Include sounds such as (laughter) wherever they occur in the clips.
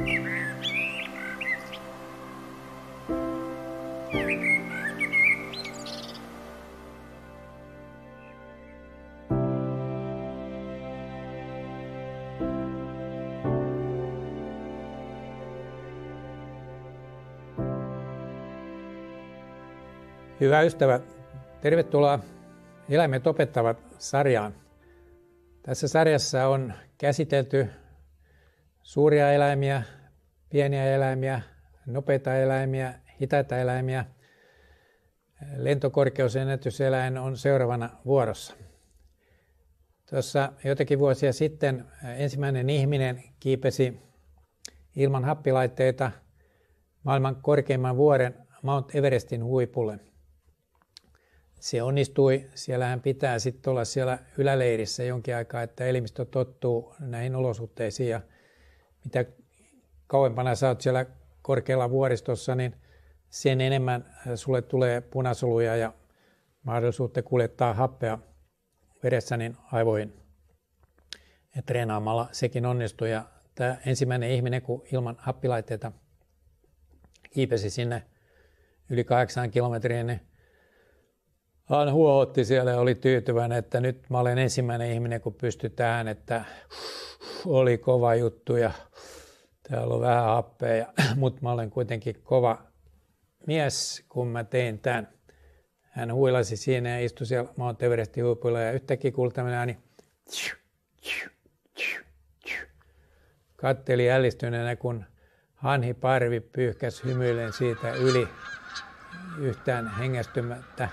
Hyvä ystävä, tervetuloa Eläimet opettavat sarjaan. Tässä sarjassa on käsitelty suuria eläimiä, pieniä eläimiä, nopeita eläimiä, hitaita eläimiä. Lentokorkeusennätyseläin on seuraavana vuorossa. Tuossa jotakin vuosia sitten ensimmäinen ihminen kiipesi ilman happilaitteita maailman korkeimman vuoren Mount Everestin huipulle. Se onnistui. Siellähän pitää sitten olla siellä yläleirissä jonkin aikaa, että elimistö tottuu näihin olosuhteisiin ja – mitä kauempana sä oot siellä korkealla vuoristossa, niin sen enemmän sulle tulee punasoluja ja mahdollisuutta kuljettaa happea veressä niin aivoihin. Ja treenaamalla sekin onnistui. Ja tämä ensimmäinen ihminen, kun ilman happilaitteita kiipesi sinne yli kahdeksan kilometriin, niin hän huohotti siellä ja oli tyytyväinen, että nyt mä olen ensimmäinen ihminen, kun pystyi tähän, että oli kova juttu ja täällä on vähän happea, (clears throat) mutta mä olen kuitenkin kova mies, kun mä tein tämän. Hän huilasi siinä ja istui siellä Mount Everestin huipuilla ja yhtäkkiä kuuli niin ääni. Katteli ällistyneenä, kun parvi pyyhkäsi hymyillen siitä yli yhtään hengästymättä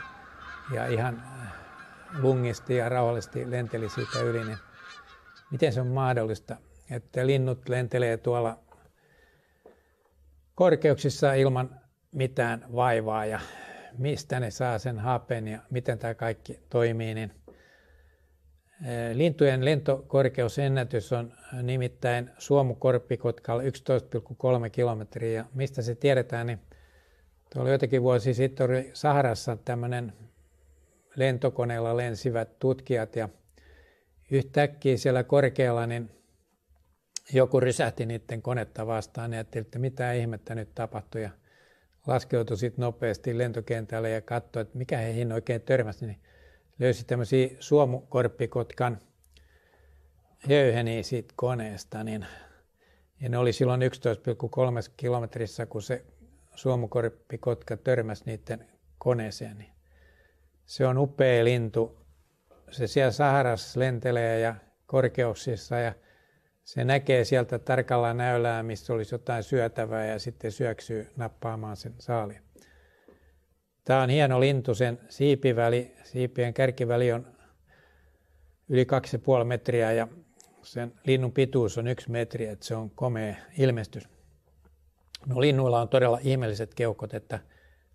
ja ihan äh, lungisti ja rauhallisesti lenteli siitä yli, niin miten se on mahdollista, että linnut lentelee tuolla korkeuksissa ilman mitään vaivaa ja mistä ne saa sen hapen ja miten tämä kaikki toimii, niin äh, Lintujen lentokorkeusennätys on nimittäin Suomukorppikotkalla 11,3 kilometriä. Mistä se tiedetään, niin tuolla joitakin vuosia sitten oli Saharassa tämmöinen lentokoneella lensivät tutkijat ja yhtäkkiä siellä korkealla niin joku rysähti niiden konetta vastaan ja ajatteli, että mitä ihmettä nyt tapahtui ja laskeutui sitten nopeasti lentokentälle ja katsoi, että mikä heihin oikein törmäsi, niin löysi tämmöisiä suomukorppikotkan höyheniä siitä koneesta, niin ja ne oli silloin 11,3 kilometrissä, kun se suomukorppikotka törmäsi niiden koneeseen. Niin se on upea lintu. Se siellä Saharassa lentelee ja korkeuksissa ja se näkee sieltä tarkalla näylää, missä olisi jotain syötävää ja sitten syöksyy nappaamaan sen saali. Tämä on hieno lintu, sen siipiväli, siipien kärkiväli on yli 2,5 metriä ja sen linnun pituus on yksi metri, että se on komea ilmestys. No linnuilla on todella ihmeelliset keuhkot, että –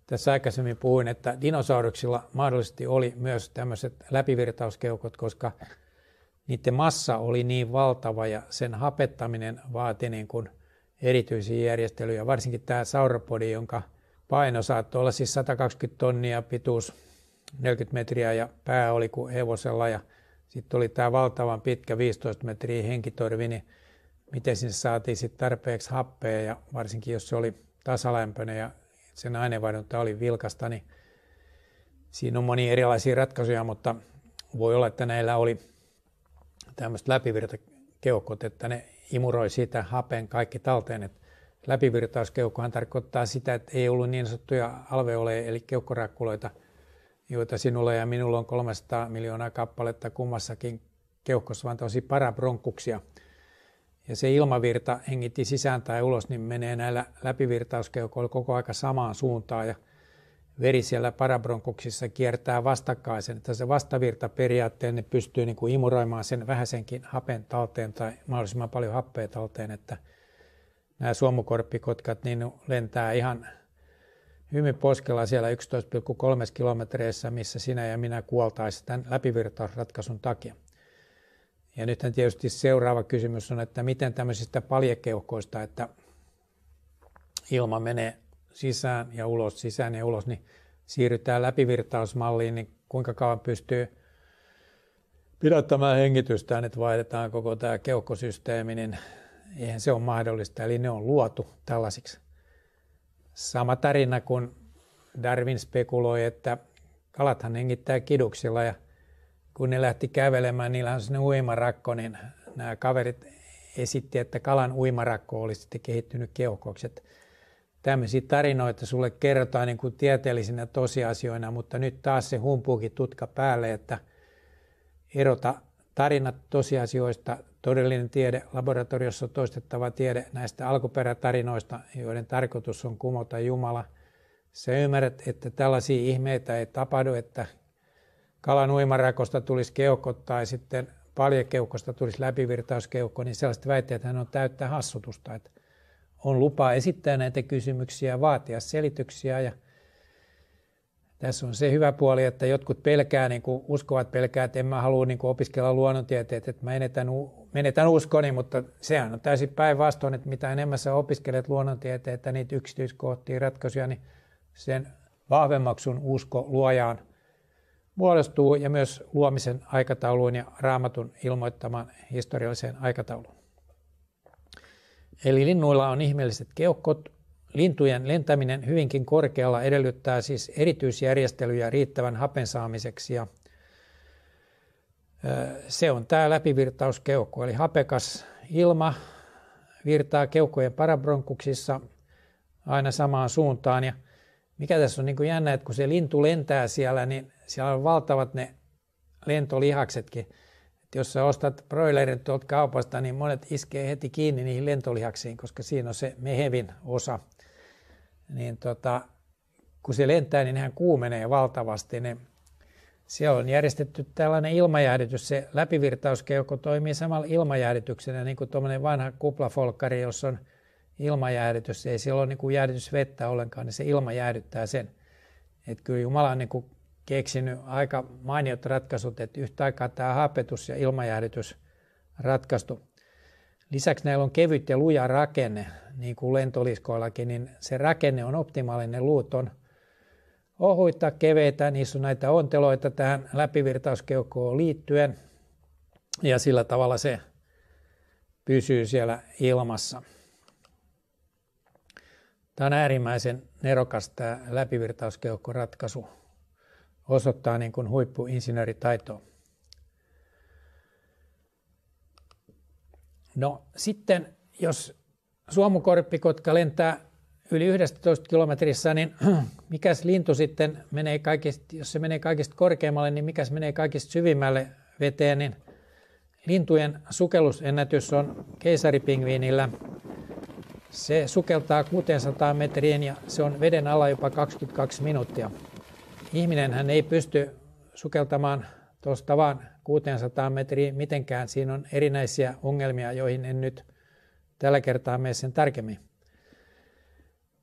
tässä aikaisemmin puhuin, että dinosauruksilla mahdollisesti oli myös tämmöiset läpivirtauskeukot, koska niiden massa oli niin valtava ja sen hapettaminen vaati niin kuin erityisiä järjestelyjä. Varsinkin tämä sauropodi, jonka paino saattoi olla siis 120 tonnia, pituus 40 metriä ja pää oli kuin hevosella ja sitten oli tämä valtavan pitkä 15 metriä henkitorvi, niin miten sinne saatiin sitten tarpeeksi happea ja varsinkin jos se oli tasalämpöinen ja sen aineenvaihdunta oli vilkasta, niin siinä on monia erilaisia ratkaisuja, mutta voi olla, että näillä oli tämmöiset läpivirtakeuhkot, että ne imuroi siitä hapen kaikki talteen. Et läpivirtauskeuhkohan tarkoittaa sitä, että ei ollut niin sanottuja alveoleja, eli keuhkorakkuloita, joita sinulla ja minulla on 300 miljoonaa kappaletta kummassakin keuhkossa, vaan tosi parabronkuksia – ja se ilmavirta hengitti sisään tai ulos, niin menee näillä läpivirtauskeukoilla koko aika samaan suuntaan ja veri siellä parabronkuksissa kiertää vastakkaisen, että se vastavirta periaatteen pystyy niin kuin imuroimaan sen vähäsenkin hapen talteen tai mahdollisimman paljon happea talteen, että nämä suomukorppikotkat niin lentää ihan hymy poskella siellä 11,3 kilometreissä, missä sinä ja minä kuoltaisiin tämän läpivirtausratkaisun takia. Ja nythän tietysti seuraava kysymys on, että miten tämmöisistä paljekeuhkoista, että ilma menee sisään ja ulos, sisään ja ulos, niin siirrytään läpivirtausmalliin, niin kuinka kauan pystyy pidättämään hengitystään, että vaihdetaan koko tämä keuhkosysteemi, niin eihän se ole mahdollista. Eli ne on luotu tällaisiksi. Sama tarina kuin Darwin spekuloi, että kalathan hengittää kiduksilla ja – kun ne lähti kävelemään, niillä on sinne uimarakko, niin nämä kaverit esitti, että kalan uimarakko oli sitten kehittynyt keuhkoksi. Että tämmöisiä tarinoita sulle kerrotaan niin kuin tieteellisinä tosiasioina, mutta nyt taas se humpuukin tutka päälle, että erota tarinat tosiasioista, todellinen tiede, laboratoriossa toistettava tiede näistä alkuperätarinoista, joiden tarkoitus on kumota Jumala. Se ymmärrät, että tällaisia ihmeitä ei tapahdu, että kalan uimarakosta tulisi keuhko tai sitten paljekeuhkosta tulisi läpivirtauskeuhko, niin sellaiset väitteet hän on täyttä hassutusta. Että on lupa esittää näitä kysymyksiä, vaatia selityksiä ja tässä on se hyvä puoli, että jotkut pelkää, niin kuin uskovat pelkää, että en mä halua niin kuin opiskella luonnontieteet, että mä menetän, menetän uskoni, mutta sehän on täysin päinvastoin, että mitä enemmän sä opiskelet luonnontieteitä, niitä yksityiskohtia, ratkaisuja, niin sen vahvemmaksi sun usko luojaan muodostuu ja myös luomisen aikatauluun ja raamatun ilmoittamaan historialliseen aikatauluun. Eli linnuilla on ihmeelliset keuhkot. Lintujen lentäminen hyvinkin korkealla edellyttää siis erityisjärjestelyjä riittävän hapen saamiseksi ja se on tämä läpivirtauskeuhko, eli hapekas ilma virtaa keuhkojen parabronkuksissa aina samaan suuntaan ja – mikä tässä on niin kuin jännä, että kun se lintu lentää siellä, niin siellä on valtavat ne lentolihaksetkin. Et jos sä ostat broilerit tuolta kaupasta, niin monet iskee heti kiinni niihin lentolihaksiin, koska siinä on se mehevin osa. Niin tota, kun se lentää, niin hän kuumenee valtavasti. Ne, siellä on järjestetty tällainen ilmajäähdytys. Se läpivirtauskeuko toimii samalla ilmajäähdytyksenä, niin kuin tuommoinen vanha kuplafolkkari, jossa on – ilmajäädytys, ei siellä ole niin kuin jäädytysvettä ollenkaan, niin se ilma jäädyttää sen. Että kyllä Jumala on niin kuin keksinyt aika mainiot ratkaisut, että yhtä aikaa tämä hapetus ja ilmajäädytys ratkaistu. Lisäksi näillä on kevyt ja luja rakenne, niin kuin lentoliskoillakin, niin se rakenne on optimaalinen, luut on ohuita, keveitä, niissä on näitä onteloita tähän läpivirtauskeukkoon liittyen, ja sillä tavalla se pysyy siellä ilmassa. Tämä on äärimmäisen nerokas tämä läpivirtauskeuhkoratkaisu. Osoittaa niin kuin huippuinsinööritaitoa. No sitten, jos suomukorppikotka lentää yli 11 kilometrissä, niin (clears throat) mikäs lintu sitten menee kaikista, jos se menee kaikista korkeammalle, niin mikäs menee kaikista syvimmälle veteen, niin lintujen sukellusennätys on keisaripingviinillä se sukeltaa 600 metriin ja se on veden alla jopa 22 minuuttia. Ihminen hän ei pysty sukeltamaan tuosta vaan 600 metriin mitenkään. Siinä on erinäisiä ongelmia, joihin en nyt tällä kertaa mene sen tarkemmin.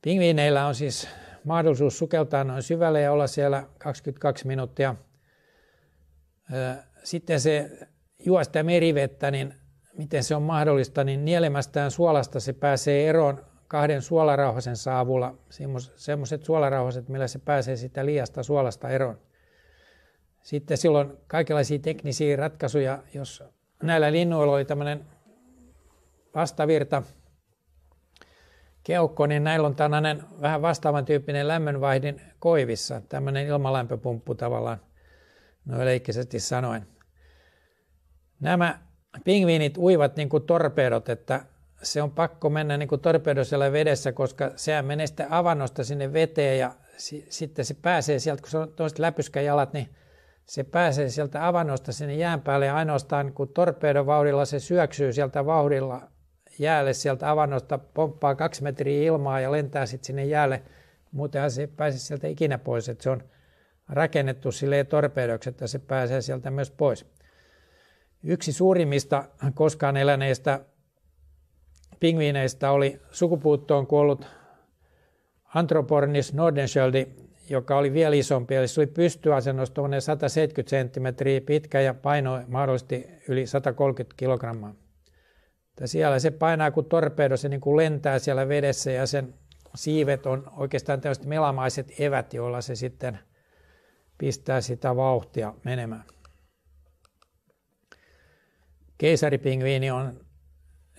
Pingviineillä on siis mahdollisuus sukeltaa noin syvälle ja olla siellä 22 minuuttia. Sitten se juosta merivettä, niin miten se on mahdollista, niin nielemästään suolasta se pääsee eroon kahden suolarauhasen saavulla, semmoiset suolarauhaset, millä se pääsee sitä liiasta suolasta eroon. Sitten silloin kaikenlaisia teknisiä ratkaisuja, jos näillä linnuilla oli tämmöinen vastavirta keukko, niin näillä on tällainen vähän vastaavan tyyppinen lämmönvaihdin koivissa, tämmöinen ilmalämpöpumppu tavallaan, noin leikkisesti sanoen. Nämä pingviinit uivat niin kuin torpedot, että se on pakko mennä niin kuin torpedo siellä vedessä, koska sehän menee sitten avannosta sinne veteen ja si- sitten se pääsee sieltä, kun se on toiset läpyskäjalat, niin se pääsee sieltä avannosta sinne jään päälle ja ainoastaan kun vauhdilla se syöksyy sieltä vauhdilla jäälle sieltä avannosta, pomppaa kaksi metriä ilmaa ja lentää sitten sinne jäälle. Muutenhan se ei pääse sieltä ikinä pois, että se on rakennettu silleen torpedoksi, että se pääsee sieltä myös pois. Yksi suurimmista koskaan eläneistä pingviineistä oli sukupuuttoon kuollut Antropornis Nordenskjöldi, joka oli vielä isompi, eli se oli pystyasennossa 170 senttimetriä pitkä ja painoi mahdollisesti yli 130 kilogrammaa. Ja siellä se painaa kuin torpedo, se niin kuin lentää siellä vedessä ja sen siivet on oikeastaan tällaiset melamaiset evät, joilla se sitten pistää sitä vauhtia menemään. Keisaripingviini on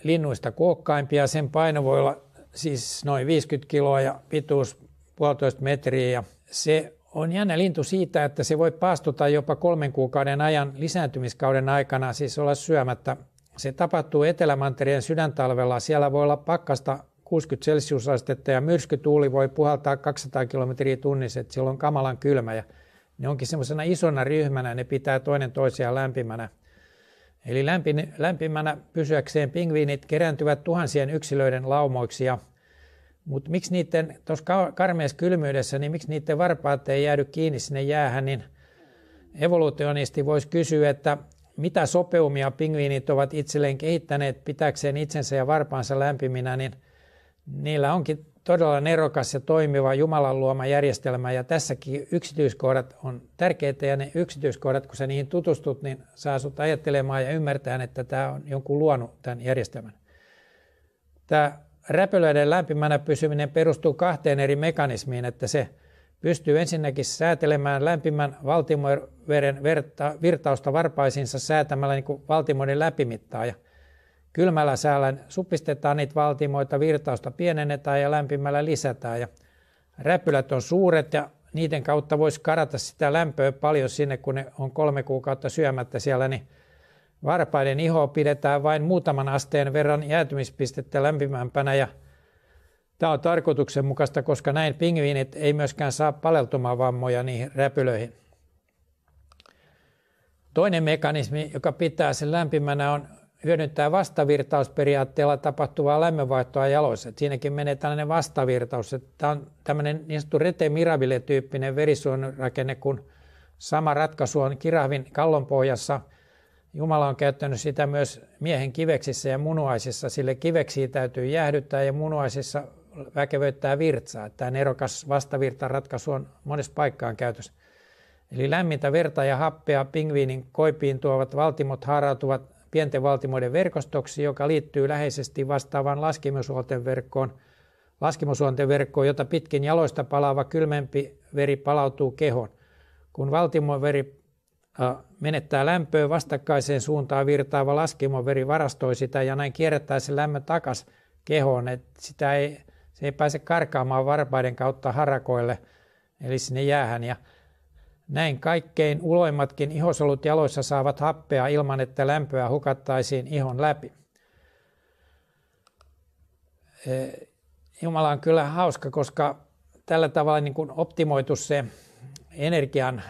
linnuista kuokkaimpia. Sen paino voi olla siis noin 50 kiloa ja pituus puolitoista metriä. Ja se on jännä lintu siitä, että se voi paastuta jopa kolmen kuukauden ajan lisääntymiskauden aikana, siis olla syömättä. Se tapahtuu Etelämantereen sydäntalvella. Siellä voi olla pakkasta 60 celsiusastetta ja myrskytuuli voi puhaltaa 200 kilometriä tunnissa, että silloin kamalan kylmä. Ja ne onkin semmoisena isona ryhmänä, ne pitää toinen toisiaan lämpimänä. Eli lämpimänä pysyäkseen pingviinit kerääntyvät tuhansien yksilöiden laumoiksi. Ja, mutta miksi niiden, tuossa karmeessa kylmyydessä, niin miksi niiden varpaat ei jäädy kiinni sinne jäähän, niin evolutionisti voisi kysyä, että mitä sopeumia pingviinit ovat itselleen kehittäneet pitäkseen itsensä ja varpaansa lämpiminä, niin niillä onkin todella nerokas ja toimiva Jumalan luoma järjestelmä ja tässäkin yksityiskohdat on tärkeitä ja ne yksityiskohdat, kun sä niihin tutustut, niin saa sut ajattelemaan ja ymmärtämään, että tämä on jonkun luonut tämän järjestelmän. Tämä räpylöiden lämpimänä pysyminen perustuu kahteen eri mekanismiin, että se pystyy ensinnäkin säätelemään lämpimän valtimoveren virtausta varpaisinsa säätämällä niin valtimoiden läpimittaa ja – Kylmällä säällä supistetaan niitä valtimoita, virtausta pienennetään ja lämpimällä lisätään. Ja räpylät on suuret ja niiden kautta voisi karata sitä lämpöä paljon sinne, kun ne on kolme kuukautta syömättä siellä, niin varpaiden ihoa pidetään vain muutaman asteen verran jäätymispistettä lämpimämpänä ja Tämä on tarkoituksenmukaista, koska näin pingviinit ei myöskään saa vammoja niihin räpylöihin. Toinen mekanismi, joka pitää sen lämpimänä, on hyödyntää vastavirtausperiaatteella tapahtuvaa lämmönvaihtoa jaloissa. Että siinäkin menee tällainen vastavirtaus. Tämä on tämmöinen niin sanottu rete mirabile-tyyppinen verisuonrakenne, kun sama ratkaisu on kirahvin kallonpohjassa. Jumala on käyttänyt sitä myös miehen kiveksissä ja munuaisissa. Sille kiveksiä täytyy jäähdyttää ja munuaisissa väkevöittää virtsaa. Tämä nerokas vastavirtaratkaisu on monessa paikkaan käytössä. Eli lämmintä verta ja happea pingviinin koipiin tuovat valtimot haarautuvat pienten valtimoiden verkostoksi, joka liittyy läheisesti vastaavaan laskimosuolten verkkoon, laskimosuolten verkkoon, jota pitkin jaloista palaava kylmempi veri palautuu kehoon. Kun valtimon veri menettää lämpöä vastakkaiseen suuntaan virtaava laskimon veri varastoi sitä ja näin kierrättää se lämmön takas kehoon, että sitä ei, se ei pääse karkaamaan varpaiden kautta harakoille, eli sinne jäähän. Ja näin kaikkein uloimmatkin ihosolut jaloissa saavat happea ilman, että lämpöä hukattaisiin ihon läpi. E, Jumala on kyllä hauska, koska tällä tavalla niin kuin optimoitu se energian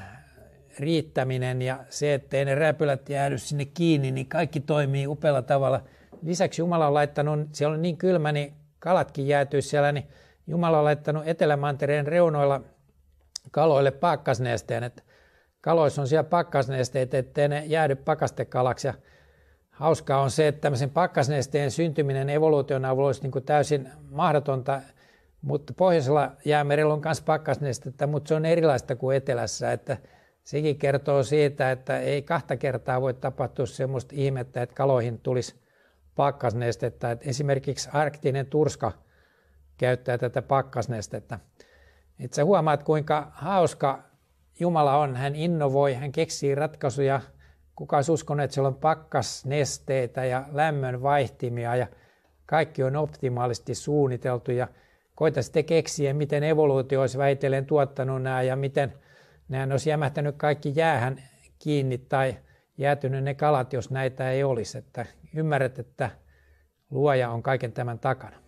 riittäminen ja se, ettei ne räpylät jäädy sinne kiinni, niin kaikki toimii upealla tavalla. Lisäksi Jumala on laittanut, siellä on niin kylmä, niin kalatkin jäätyy siellä, niin Jumala on laittanut Etelämantereen reunoilla – kaloille pakkasnesteen, että kaloissa on siellä pakkasnesteet, ettei ne jäädy pakastekalaksi. Ja hauskaa on se, että tämmöisen pakkasnesteen syntyminen evoluution avulla olisi niin kuin täysin mahdotonta, mutta pohjoisella jäämerellä on myös pakkasnestettä, mutta se on erilaista kuin etelässä, että sekin kertoo siitä, että ei kahta kertaa voi tapahtua semmoista ihmettä, että kaloihin tulisi pakkasnestettä. Että esimerkiksi arktinen turska käyttää tätä pakkasnestettä. Et sä huomaat, kuinka hauska Jumala on. Hän innovoi, hän keksii ratkaisuja. Kuka olisi uskonut, että siellä on pakkasnesteitä ja lämmön vaihtimia ja kaikki on optimaalisesti suunniteltu ja koita sitten keksiä, miten evoluutio olisi väitellen tuottanut nämä ja miten nämä olisi jämähtänyt kaikki jäähän kiinni tai jäätynyt ne kalat, jos näitä ei olisi. Että ymmärrät, että luoja on kaiken tämän takana.